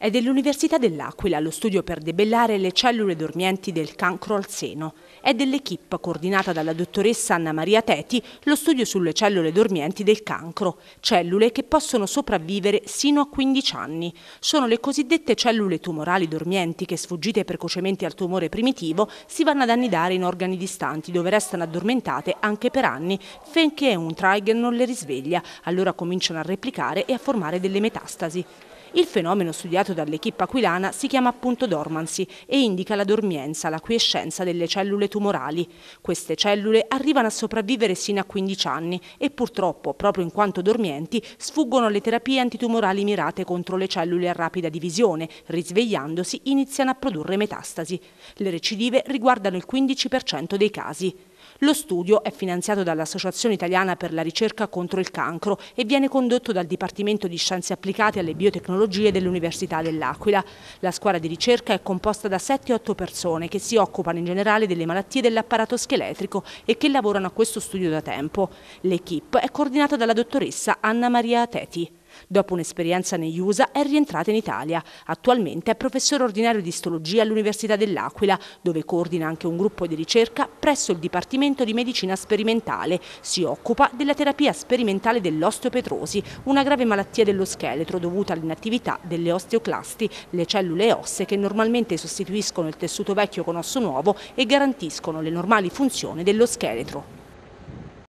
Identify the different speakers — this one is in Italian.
Speaker 1: È dell'Università dell'Aquila lo studio per debellare le cellule dormienti del cancro al seno. È dell'equipe coordinata dalla dottoressa Anna Maria Teti lo studio sulle cellule dormienti del cancro, cellule che possono sopravvivere sino a 15 anni. Sono le cosiddette cellule tumorali dormienti che, sfuggite precocemente al tumore primitivo, si vanno ad annidare in organi distanti dove restano addormentate anche per anni, finché un trigger non le risveglia. Allora cominciano a replicare e a formare delle metastasi. Il fenomeno studiato dall'equipe aquilana si chiama appunto dormancy e indica la dormienza, la quiescenza delle cellule tumorali. Queste cellule arrivano a sopravvivere sino a 15 anni e purtroppo, proprio in quanto dormienti, sfuggono alle terapie antitumorali mirate contro le cellule a rapida divisione, risvegliandosi iniziano a produrre metastasi. Le recidive riguardano il 15% dei casi. Lo studio è finanziato dall'Associazione Italiana per la Ricerca contro il Cancro e viene condotto dal Dipartimento di Scienze Applicate alle Biotecnologie dell'Università dell'Aquila. La squadra di ricerca è composta da 7-8 persone che si occupano in generale delle malattie dell'apparato scheletrico e che lavorano a questo studio da tempo. L'equipe è coordinata dalla dottoressa Anna Maria Teti. Dopo un'esperienza negli USA è rientrata in Italia. Attualmente è professore ordinario di istologia all'Università dell'Aquila, dove coordina anche un gruppo di ricerca presso il Dipartimento di Medicina Sperimentale. Si occupa della terapia sperimentale dell'osteopetrosi, una grave malattia dello scheletro dovuta all'inattività delle osteoclasti, le cellule osse che normalmente sostituiscono il tessuto vecchio con osso nuovo e garantiscono le normali funzioni dello scheletro.